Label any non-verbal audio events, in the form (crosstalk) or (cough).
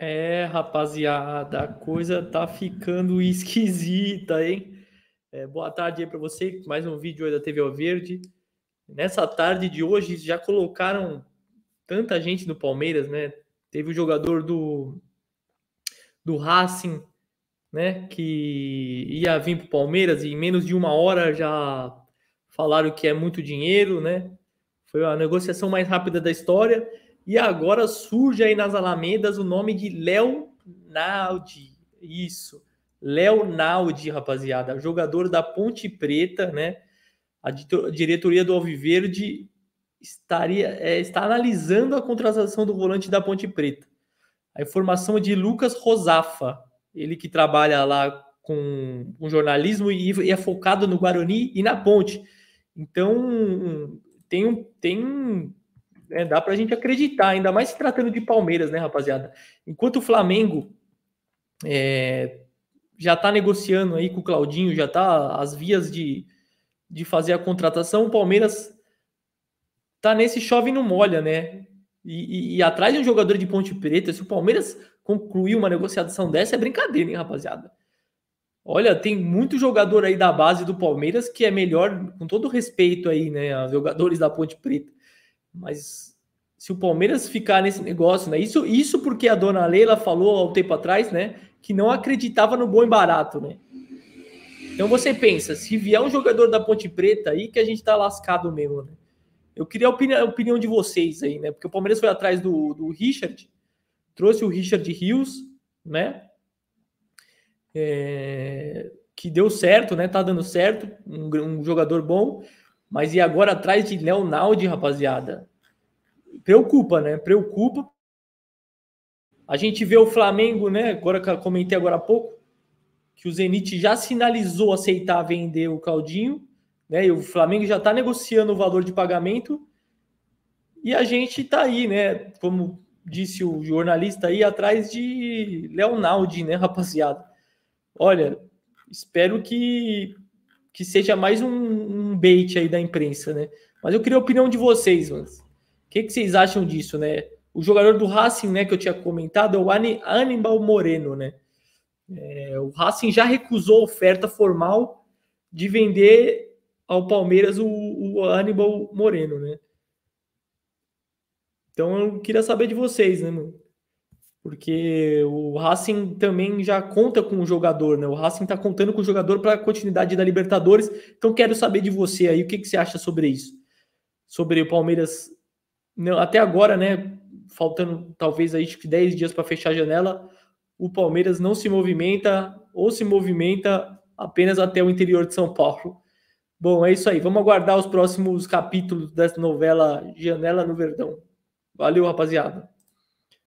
É, rapaziada, a coisa tá ficando (laughs) esquisita, hein? É, boa tarde aí para você, mais um vídeo aí da TV Ao Verde. Nessa tarde de hoje já colocaram tanta gente no Palmeiras, né? Teve o jogador do do Racing, né, que ia vir pro Palmeiras e em menos de uma hora já falaram que é muito dinheiro, né? Foi a negociação mais rápida da história. E agora surge aí nas Alamedas o nome de Leonardi. Isso. Leonardi, rapaziada, jogador da Ponte Preta, né? A diretoria do Alviverde estaria, é, está analisando a contratação do volante da Ponte Preta. A informação é de Lucas Rosafa, ele que trabalha lá com, com jornalismo e, e, é focado no Guarani e na Ponte. Então, tem, tem né, dá para a gente acreditar, ainda mais se tratando de Palmeiras, né, rapaziada? Enquanto o Flamengo é, já está negociando aí com o Claudinho, já está as vias de, de fazer a contratação, o Palmeiras tá nesse chove no não molha, né? E, e, e, atrás de um jogador de Ponte Preta, se o Palmeiras concluir uma negociação dessa, é brincadeira, hein, rapaziada? Olha, tem muito jogador aí da base do Palmeiras que é melhor, com todo respeito aí, né, aos jogadores da Ponte Preta, mas se o Palmeiras ficar nesse negócio, né? Isso, isso porque a dona Leila falou há um tempo atrás, né? Que não acreditava no bom e barato, né? Então você pensa, se vier um jogador da Ponte Preta aí, que a gente tá lascado mesmo, né? Eu queria a opinião, a opinião de vocês aí, né? Porque o Palmeiras foi atrás do, do Richard, trouxe o Richard Rios, né? É, que deu certo, né? Tá dando certo, um, um jogador bom. Mas e agora atrás de Leonaldi, rapaziada? Preocupa, né? Preocupa. A gente vê o Flamengo, né? Agora que eu comentei agora há pouco, que o Zenit já sinalizou aceitar vender o Caldinho, né? E o Flamengo já está negociando o valor de pagamento. E a gente está aí, né? Como disse o jornalista aí, atrás de Leonaldi, né, rapaziada? Olha, espero que que seja mais um, um bait aí da imprensa, né? Mas eu queria a opinião de vocês, mano. O que, que vocês acham disso, né? O jogador do Racing, né, que eu tinha comentado, é o Aníbal Moreno, né? É, o Racing já recusou a oferta formal de vender ao Palmeiras o, o Aníbal Moreno, né? Então eu queria saber de vocês, né, mano? porque o Racing também já conta com o jogador, né? O Racing está contando com o jogador para a continuidade da Libertadores. Então quero saber de você aí o que, que você acha sobre isso, sobre o Palmeiras até agora, né? Faltando talvez aí tipo, 10 dias para fechar a janela, o Palmeiras não se movimenta ou se movimenta apenas até o interior de São Paulo. Bom, é isso aí. Vamos aguardar os próximos capítulos dessa novela Janela no Verdão. Valeu, rapaziada.